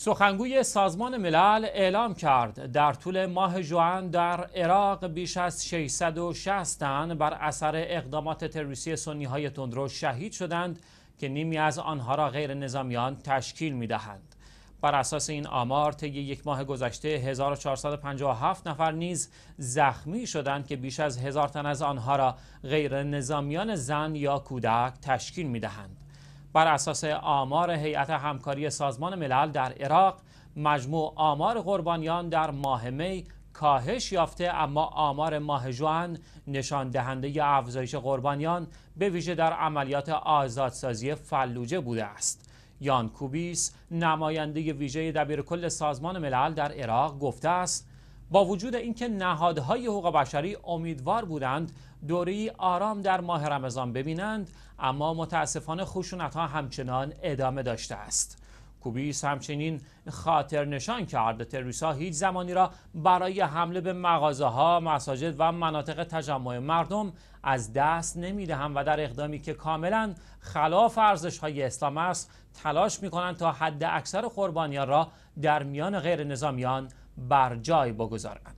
سخنگوی سازمان ملل اعلام کرد در طول ماه جوان در عراق بیش از 660 تن بر اثر اقدامات تروریستی سنی های تندرو شهید شدند که نیمی از آنها را غیر نظامیان تشکیل می دهند. بر اساس این آمار طی یک ماه گذشته 1457 نفر نیز زخمی شدند که بیش از هزار تن از آنها را غیر نظامیان زن یا کودک تشکیل می دهند. بر اساس آمار هیئت همکاری سازمان ملل در عراق مجموع آمار قربانیان در ماه می کاهش یافته اما آمار ماه جوان نشان دهنده افزایش قربانیان به ویژه در عملیات آزادسازی فلوجه بوده است یان کوبیس نماینده ویژه دبیرکل سازمان ملل در عراق گفته است با وجود اینکه نهادهای حقوق بشری امیدوار بودند دوره آرام در ماه رمضان ببینند اما متاسفانه خشونت ها همچنان ادامه داشته است کوبیس همچنین خاطر نشان کرد تروریست هیچ زمانی را برای حمله به مغازه ها، مساجد و مناطق تجمع مردم از دست نمیدهند و در اقدامی که کاملا خلاف ارزش های اسلام است تلاش می کنند تا حد اکثر قربانیان را در میان غیر نظامیان بر جای بگذارند